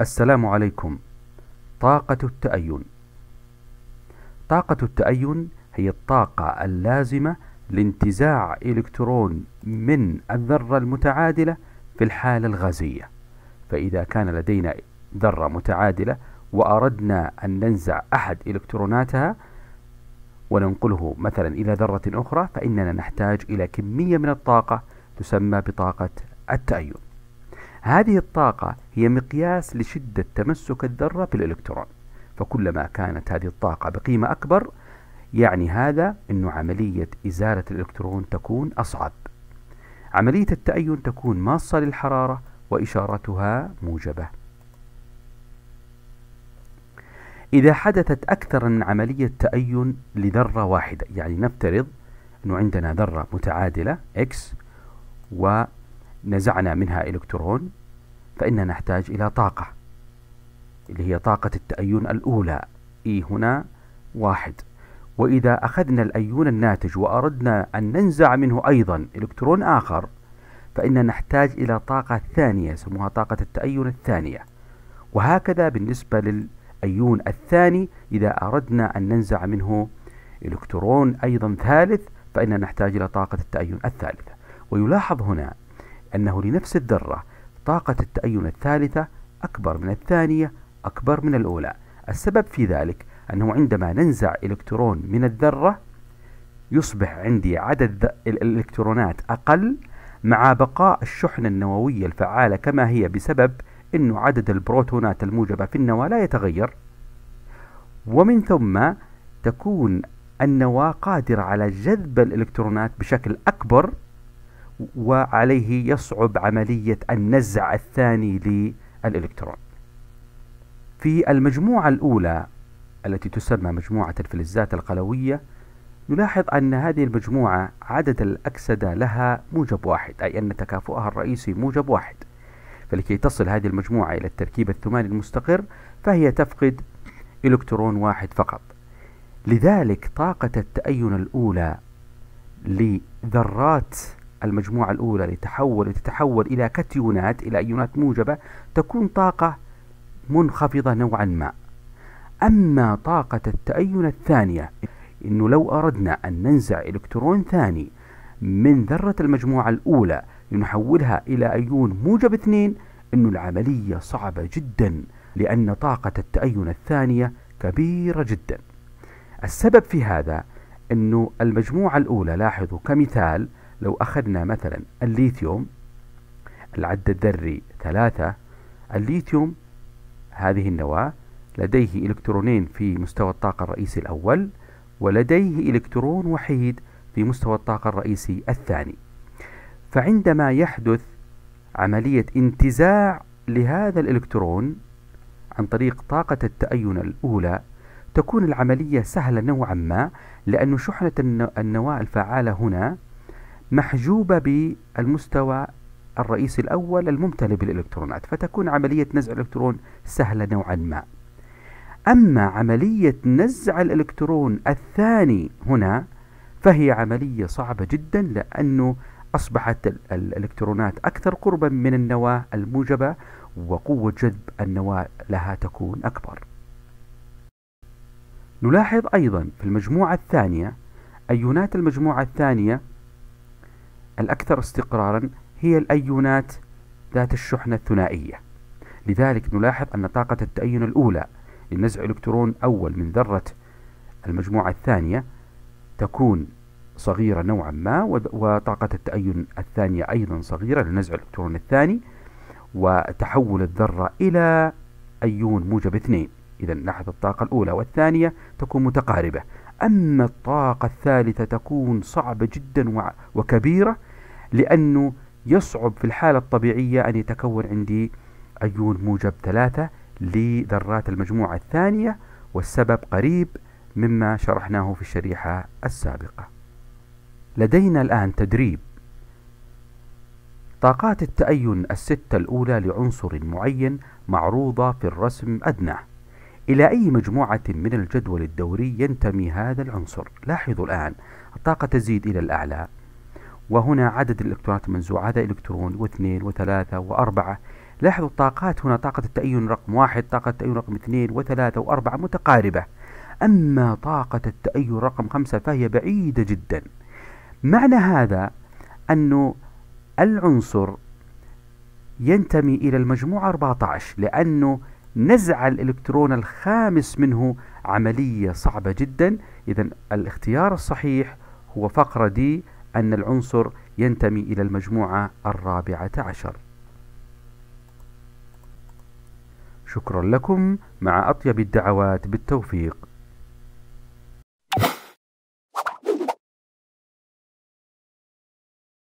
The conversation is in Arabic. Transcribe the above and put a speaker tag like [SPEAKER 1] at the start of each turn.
[SPEAKER 1] السلام عليكم طاقة التأين طاقة التأين هي الطاقة اللازمة لانتزاع إلكترون من الذرة المتعادلة في الحالة الغازية فإذا كان لدينا ذرة متعادلة وأردنا أن ننزع أحد إلكتروناتها وننقله مثلا إلى ذرة أخرى فإننا نحتاج إلى كمية من الطاقة تسمى بطاقة التأين هذه الطاقة هي مقياس لشدة تمسك الذرة بالإلكترون فكلما كانت هذه الطاقة بقيمة أكبر يعني هذا أن عملية إزالة الإلكترون تكون أصعب عملية التأين تكون ماصة للحرارة وإشارتها موجبة إذا حدثت أكثر من عملية تأين لذرة واحدة يعني نفترض أنه عندنا ذرة متعادلة X و نزعنا منها إلكترون فإننا نحتاج إلى طاقة اللي هي طاقة التأيون الأولى إي هنا واحد وإذا أخذنا الأيون الناتج وأردنا أن ننزع منه أيضا إلكترون آخر فإننا نحتاج إلى طاقة ثانية يسموها طاقة التأيون الثانية وهكذا بالنسبة للأيون الثاني إذا أردنا أن ننزع منه إلكترون أيضا ثالث فإننا نحتاج إلى طاقة التأيون الثالثة ويلاحظ هنا أنه لنفس الذرة طاقة التأين الثالثة أكبر من الثانية أكبر من الأولى السبب في ذلك أنه عندما ننزع إلكترون من الذرة يصبح عندي عدد الإلكترونات أقل مع بقاء الشحنة النووية الفعالة كما هي بسبب أن عدد البروتونات الموجبة في النواة لا يتغير ومن ثم تكون النواة قادرة على جذب الإلكترونات بشكل أكبر وعليه يصعب عملية النزع الثاني للإلكترون في المجموعة الأولى التي تسمى مجموعة الفلزات القلوية نلاحظ أن هذه المجموعة عدد الأكسدة لها موجب واحد أي أن تكافؤها الرئيسي موجب واحد فلكي تصل هذه المجموعة إلى التركيب الثماني المستقر فهي تفقد إلكترون واحد فقط لذلك طاقة التأين الأولى لذرات المجموعة الأولى لتحول لتتحول إلى كتيونات إلى أيونات موجبة تكون طاقة منخفضة نوعا ما أما طاقة التأين الثانية أنه لو أردنا أن ننزع إلكترون ثاني من ذرة المجموعة الأولى لنحولها إلى أيون موجب اثنين أنه العملية صعبة جدا لأن طاقة التأين الثانية كبيرة جدا السبب في هذا أنه المجموعة الأولى لاحظوا كمثال لو أخذنا مثلا الليثيوم العد الذري ثلاثة الليثيوم هذه النواة لديه إلكترونين في مستوى الطاقة الرئيسي الأول ولديه إلكترون وحيد في مستوى الطاقة الرئيسي الثاني فعندما يحدث عملية انتزاع لهذا الإلكترون عن طريق طاقة التأين الأولى تكون العملية سهلة نوعا ما لأن شحنة النواة الفعالة هنا محجوبة بالمستوى الرئيسي الأول الممتلئ بالإلكترونات فتكون عملية نزع الإلكترون سهلة نوعا ما أما عملية نزع الإلكترون الثاني هنا فهي عملية صعبة جدا لأنه أصبحت الإلكترونات أكثر قربا من النواة الموجبة وقوة جذب النواة لها تكون أكبر نلاحظ أيضا في المجموعة الثانية أيونات المجموعة الثانية الأكثر استقرارا هي الأيونات ذات الشحنة الثنائية لذلك نلاحظ أن طاقة التأين الأولى لنزع إلكترون أول من ذرة المجموعة الثانية تكون صغيرة نوعا ما وطاقة التأين الثانية أيضا صغيرة لنزع الإلكترون الثاني وتحول الذرة إلى أيون موجب اثنين إذا لاحظ الطاقة الأولى والثانية تكون متقاربة أما الطاقة الثالثة تكون صعبة جدا وكبيرة لأنه يصعب في الحالة الطبيعية أن يتكون عندي أيون موجب ثلاثة لذرات المجموعة الثانية والسبب قريب مما شرحناه في الشريحة السابقة لدينا الآن تدريب طاقات التأين الستة الأولى لعنصر معين معروضة في الرسم أدناه إلى أي مجموعة من الجدول الدوري ينتمي هذا العنصر لاحظوا الآن الطاقة تزيد إلى الأعلى وهنا عدد الإلكترونات المنزوعة هذا إلكترون واثنين وثلاثة وأربعة لاحظوا الطاقات هنا طاقة التأين رقم واحد طاقة التأين رقم اثنين وثلاثة وأربعة متقاربة أما طاقة التأين رقم خمسة فهي بعيدة جدا معنى هذا أنه العنصر ينتمي إلى المجموعة 14 لأنه نزع الإلكترون الخامس منه عملية صعبة جدا إذا الاختيار الصحيح هو فقرة دي أن العنصر ينتمي إلى المجموعة الرابعة عشر شكرا لكم مع أطيب الدعوات بالتوفيق